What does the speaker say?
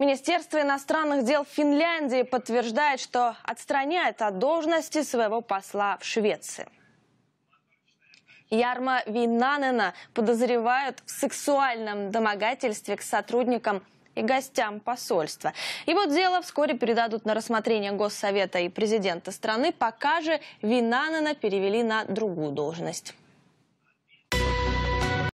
Министерство иностранных дел Финляндии подтверждает, что отстраняет от должности своего посла в Швеции. Ярма Винанена подозревают в сексуальном домогательстве к сотрудникам и гостям посольства. Его дело вскоре передадут на рассмотрение Госсовета и президента страны, пока же Винанена перевели на другую должность.